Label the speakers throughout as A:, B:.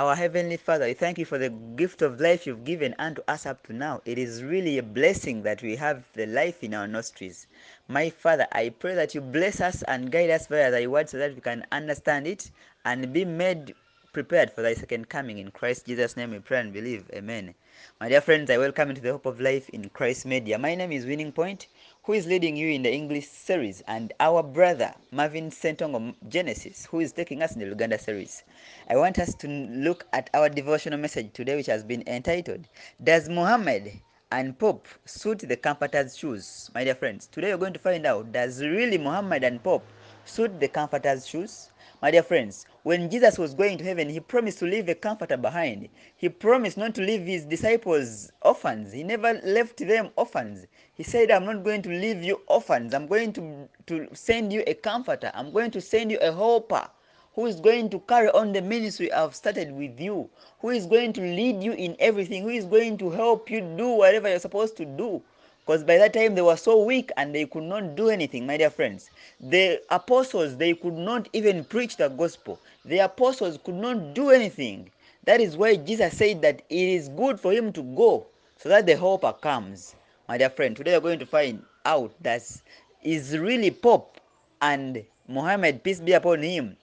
A: Our Heavenly Father, we thank you for the gift of life you've given unto us up to now. It is really a blessing that we have the life in our nostrils. My Father, I pray that you bless us and guide us via thy word so that we can understand it and be made prepared for thy second coming. In Christ Jesus' name we pray and believe. Amen. My dear friends, I welcome you to the Hope of Life in Christ Media. My name is Winning Point who is leading you in the English series, and our brother Marvin Sentong of Genesis, who is taking us in the Luganda series. I want us to look at our devotional message today, which has been entitled Does Muhammad and Pope suit the comforter's shoes? My dear friends, today you're going to find out does really Muhammad and Pope suit the comforter's shoes? My dear friends, when Jesus was going to heaven, he promised to leave a comforter behind. He promised not to leave his disciples orphans. He never left them orphans. He said, I'm not going to leave you orphans. I'm going to, to send you a comforter. I'm going to send you a helper who is going to carry on the ministry I've started with you, who is going to lead you in everything, who is going to help you do whatever you're supposed to do. Because by that time they were so weak and they could not do anything, my dear friends. The apostles, they could not even preach the gospel. The apostles could not do anything. That is why Jesus said that it is good for him to go so that the helper comes. My dear friend, today we're going to find out that is really Pope and Muhammad, peace be upon him,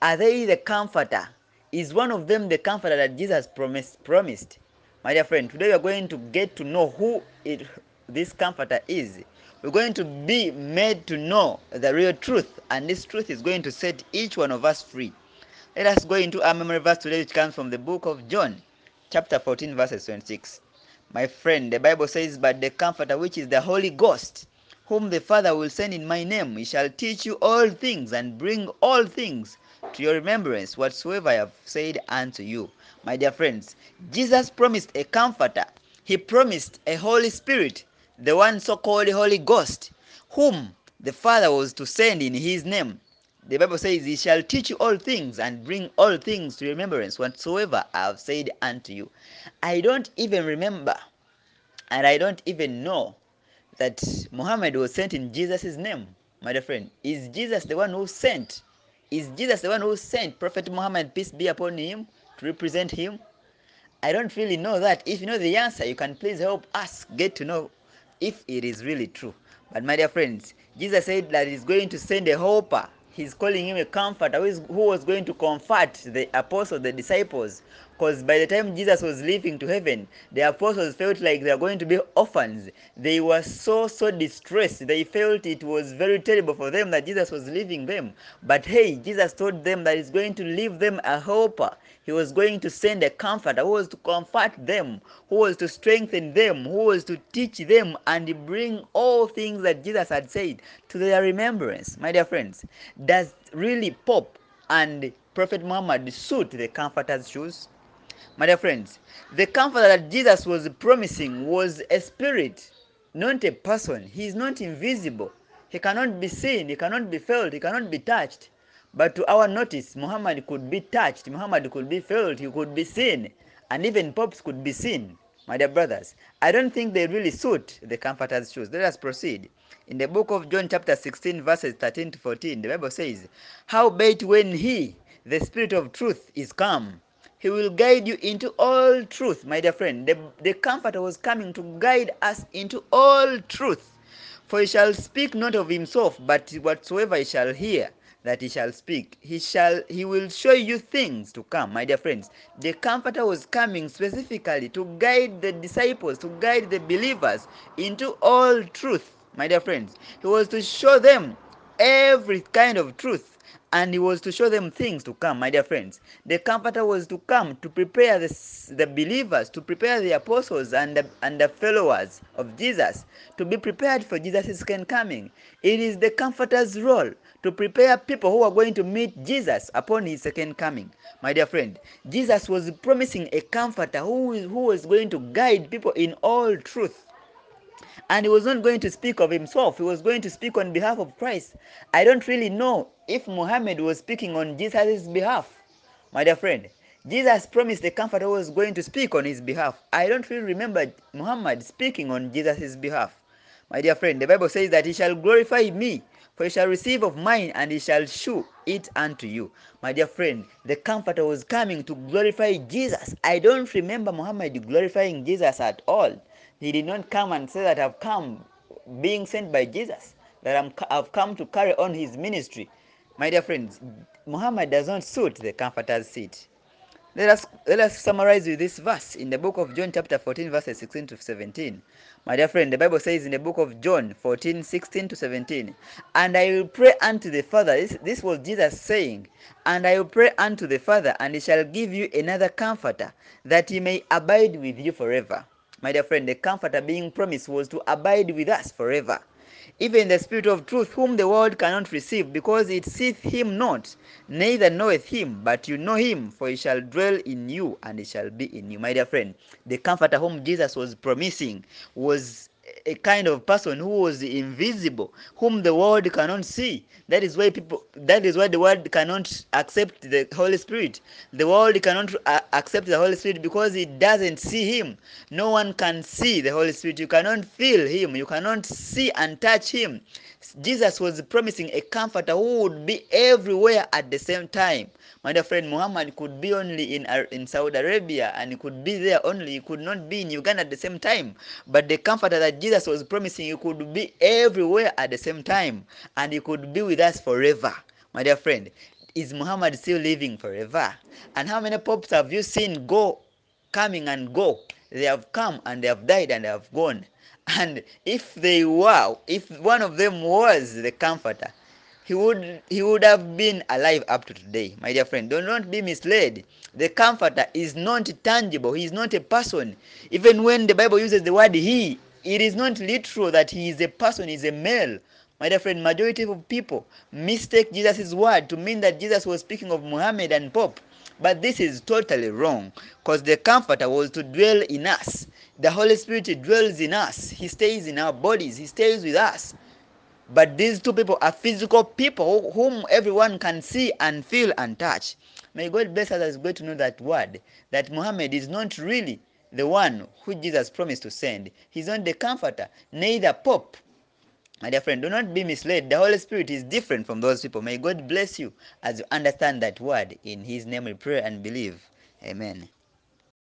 A: are they the comforter? Is one of them the comforter that Jesus promised? promised? My dear friend, today we are going to get to know who it this comforter is. We're going to be made to know the real truth, and this truth is going to set each one of us free. Let us go into our memory verse today, which comes from the book of John, chapter 14, verses 26. My friend, the Bible says, But the Comforter, which is the Holy Ghost, whom the Father will send in my name, he shall teach you all things and bring all things to your remembrance whatsoever I have said unto you. My dear friends, Jesus promised a Comforter, He promised a Holy Spirit, the one so called Holy Ghost, whom the Father was to send in his name. The Bible says, He shall teach you all things and bring all things to remembrance whatsoever I have said unto you. I don't even remember, and I don't even know that Muhammad was sent in Jesus' name, my dear friend. Is Jesus the one who sent? Is Jesus the one who sent Prophet Muhammad, peace be upon him, to represent him? I don't really know that. If you know the answer, you can please help us get to know if it is really true. But my dear friends, Jesus said that he's going to send a helper. He's calling him a comforter who was going to comfort the apostles, the disciples, because by the time Jesus was leaving to heaven, the apostles felt like they were going to be orphans. They were so, so distressed. They felt it was very terrible for them that Jesus was leaving them. But hey, Jesus told them that He's going to leave them a helper. He was going to send a comforter who was to comfort them, who was to strengthen them, who was to teach them and bring all things that Jesus had said to their remembrance. My dear friends, does really Pope and Prophet Muhammad suit the comforter's shoes? My dear friends, the comforter that Jesus was promising was a spirit, not a person. He is not invisible. He cannot be seen, he cannot be felt, he cannot be touched. But to our notice, Muhammad could be touched, Muhammad could be felt, he could be seen, and even popes could be seen. My dear brothers, I don't think they really suit the comforter's shoes. Let us proceed. In the book of John, chapter 16, verses 13 to 14, the Bible says, Howbeit when he, the Spirit of truth, is come, he will guide you into all truth, my dear friend. The, the Comforter was coming to guide us into all truth. For he shall speak not of himself, but whatsoever he shall hear, that he shall speak. He shall he will show you things to come, my dear friends. The comforter was coming specifically to guide the disciples, to guide the believers into all truth, my dear friends. He was to show them every kind of truth and it was to show them things to come, my dear friends. The Comforter was to come to prepare the, the believers, to prepare the apostles and the, and the followers of Jesus, to be prepared for Jesus' second coming. It is the Comforter's role to prepare people who are going to meet Jesus upon his second coming. My dear friend, Jesus was promising a Comforter who, is, who was going to guide people in all truth and he was not going to speak of himself he was going to speak on behalf of christ i don't really know if muhammad was speaking on jesus' behalf my dear friend jesus promised the comforter was going to speak on his behalf i don't really remember muhammad speaking on jesus' behalf my dear friend the bible says that he shall glorify me for he shall receive of mine and he shall shew it unto you my dear friend the comforter was coming to glorify jesus i don't remember muhammad glorifying jesus at all he did not come and say that I've come being sent by Jesus, that I'm, I've come to carry on his ministry. My dear friends, Muhammad does not suit the comforter's seat. Let us, let us summarize with this verse in the book of John, chapter 14, verses 16 to 17. My dear friend, the Bible says in the book of John 14, 16 to 17, And I will pray unto the Father. This, this was Jesus saying, And I will pray unto the Father, and he shall give you another comforter, that he may abide with you forever. My dear friend, the comforter being promised was to abide with us forever. Even the Spirit of truth, whom the world cannot receive, because it seeth him not, neither knoweth him, but you know him, for he shall dwell in you and he shall be in you. My dear friend, the comforter whom Jesus was promising was a kind of person who was invisible, whom the world cannot see. That is why people. That is why the world cannot accept the Holy Spirit. The world cannot uh, accept the Holy Spirit because it doesn't see Him. No one can see the Holy Spirit. You cannot feel Him. You cannot see and touch Him. Jesus was promising a comforter who would be everywhere at the same time. My dear friend, Muhammad could be only in in Saudi Arabia and he could be there only. He could not be in Uganda at the same time. But the comforter that Jesus Jesus was promising He could be everywhere at the same time and He could be with us forever. My dear friend, is Muhammad still living forever? And how many popes have you seen go, coming and go? They have come and they have died and they have gone. And if they were, if one of them was the comforter, he would he would have been alive up to today my dear friend do not be misled the comforter is not tangible he is not a person even when the bible uses the word he it is not literal that he is a person, he is a male. My dear friend, majority of people mistake Jesus' word to mean that Jesus was speaking of Muhammad and Pope. But this is totally wrong because the Comforter was to dwell in us. The Holy Spirit dwells in us, He stays in our bodies, He stays with us. But these two people are physical people whom everyone can see and feel and touch. May God bless us. It's great to know that word that Muhammad is not really the one who Jesus promised to send. He's not the comforter, neither Pope. My dear friend, do not be misled. The Holy Spirit is different from those people. May God bless you as you understand that word. In His name we pray and believe. Amen.